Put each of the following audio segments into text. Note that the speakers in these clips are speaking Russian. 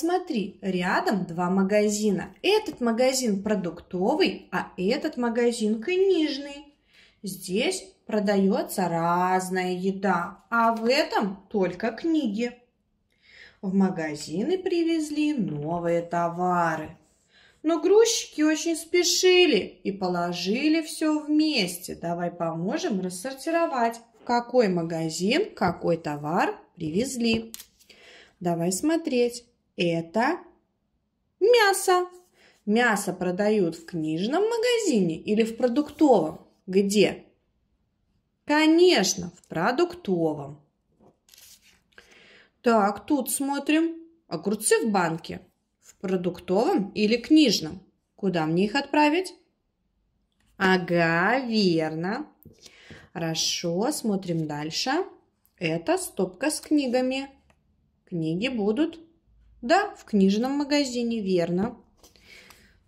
Посмотри, рядом два магазина. Этот магазин продуктовый, а этот магазин книжный. Здесь продается разная еда, а в этом только книги. В магазины привезли новые товары. Но грузчики очень спешили и положили все вместе. Давай поможем рассортировать, в какой магазин какой товар привезли. Давай смотреть это мясо. Мясо продают в книжном магазине или в продуктовом? Где? Конечно, в продуктовом. Так, тут смотрим. Огурцы в банке. В продуктовом или книжном? Куда мне их отправить? Ага, верно. Хорошо, смотрим дальше. Это стопка с книгами. Книги будут да, в книжном магазине, верно.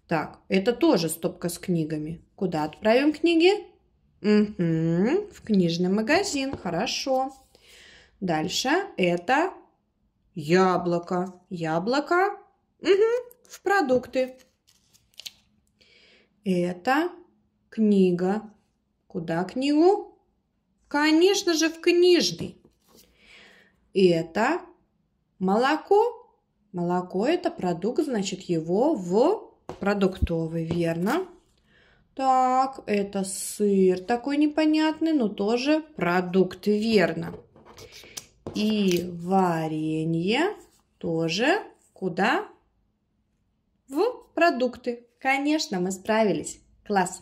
Так, это тоже стопка с книгами. Куда отправим книги? Угу, в книжный магазин, хорошо. Дальше это яблоко. Яблоко угу, в продукты. Это книга. Куда книгу? Конечно же, в книжный. Это молоко Молоко – это продукт, значит, его в продуктовый, верно? Так, это сыр такой непонятный, но тоже продукт, верно. И варенье тоже куда? В продукты. Конечно, мы справились. Класс!